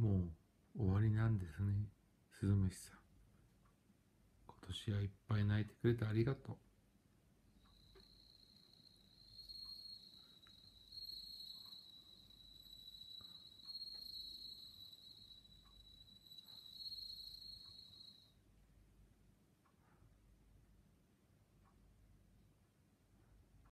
もう終わりなんですね鈴虫さん今年はいっぱい泣いてくれてありがとう